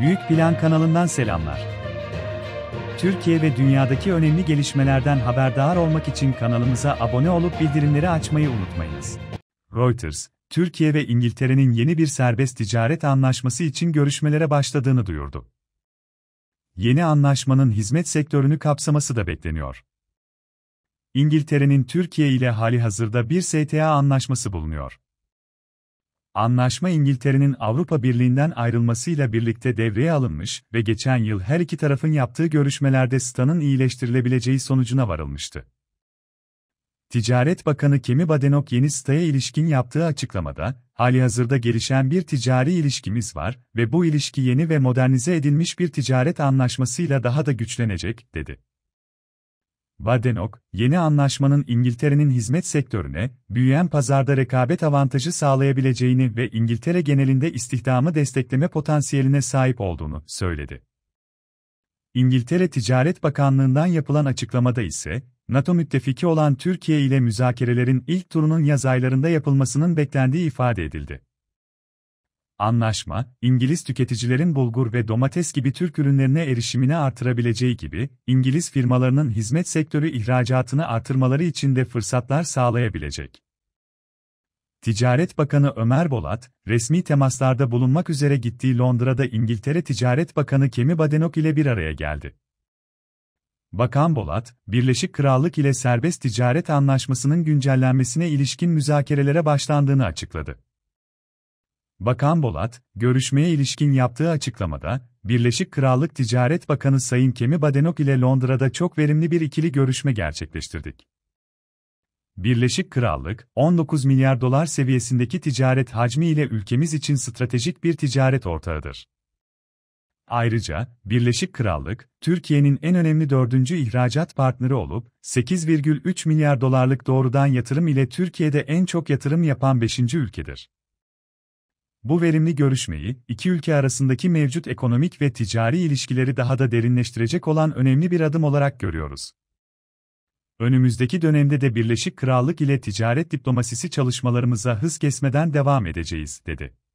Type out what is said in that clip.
Büyük Plan kanalından selamlar. Türkiye ve dünyadaki önemli gelişmelerden haberdar olmak için kanalımıza abone olup bildirimleri açmayı unutmayınız. Reuters, Türkiye ve İngiltere'nin yeni bir serbest ticaret anlaşması için görüşmelere başladığını duyurdu. Yeni anlaşmanın hizmet sektörünü kapsaması da bekleniyor. İngiltere'nin Türkiye ile hali hazırda bir STA anlaşması bulunuyor. Anlaşma İngiltere'nin Avrupa Birliği'nden ayrılmasıyla birlikte devreye alınmış ve geçen yıl her iki tarafın yaptığı görüşmelerde stanın iyileştirilebileceği sonucuna varılmıştı. Ticaret Bakanı Kemi Badenok yeni staya ilişkin yaptığı açıklamada, "Hali hazırda gelişen bir ticari ilişkimiz var ve bu ilişki yeni ve modernize edilmiş bir ticaret anlaşmasıyla daha da güçlenecek, dedi. Badenok, yeni anlaşmanın İngiltere'nin hizmet sektörüne, büyüyen pazarda rekabet avantajı sağlayabileceğini ve İngiltere genelinde istihdamı destekleme potansiyeline sahip olduğunu söyledi. İngiltere Ticaret Bakanlığı'ndan yapılan açıklamada ise, NATO müttefiki olan Türkiye ile müzakerelerin ilk turunun yaz aylarında yapılmasının beklendiği ifade edildi. Anlaşma, İngiliz tüketicilerin bulgur ve domates gibi Türk ürünlerine erişimini artırabileceği gibi, İngiliz firmalarının hizmet sektörü ihracatını artırmaları için de fırsatlar sağlayabilecek. Ticaret Bakanı Ömer Bolat, resmi temaslarda bulunmak üzere gittiği Londra'da İngiltere Ticaret Bakanı Kemi Badenok ile bir araya geldi. Bakan Bolat, Birleşik Krallık ile serbest ticaret anlaşmasının güncellenmesine ilişkin müzakerelere başlandığını açıkladı. Bakan Bolat, görüşmeye ilişkin yaptığı açıklamada, Birleşik Krallık Ticaret Bakanı Sayın Kemi Badenok ile Londra'da çok verimli bir ikili görüşme gerçekleştirdik. Birleşik Krallık, 19 milyar dolar seviyesindeki ticaret hacmi ile ülkemiz için stratejik bir ticaret ortağıdır. Ayrıca, Birleşik Krallık, Türkiye'nin en önemli dördüncü ihracat partneri olup, 8,3 milyar dolarlık doğrudan yatırım ile Türkiye'de en çok yatırım yapan beşinci ülkedir. Bu verimli görüşmeyi, iki ülke arasındaki mevcut ekonomik ve ticari ilişkileri daha da derinleştirecek olan önemli bir adım olarak görüyoruz. Önümüzdeki dönemde de Birleşik Krallık ile ticaret diplomasisi çalışmalarımıza hız kesmeden devam edeceğiz, dedi.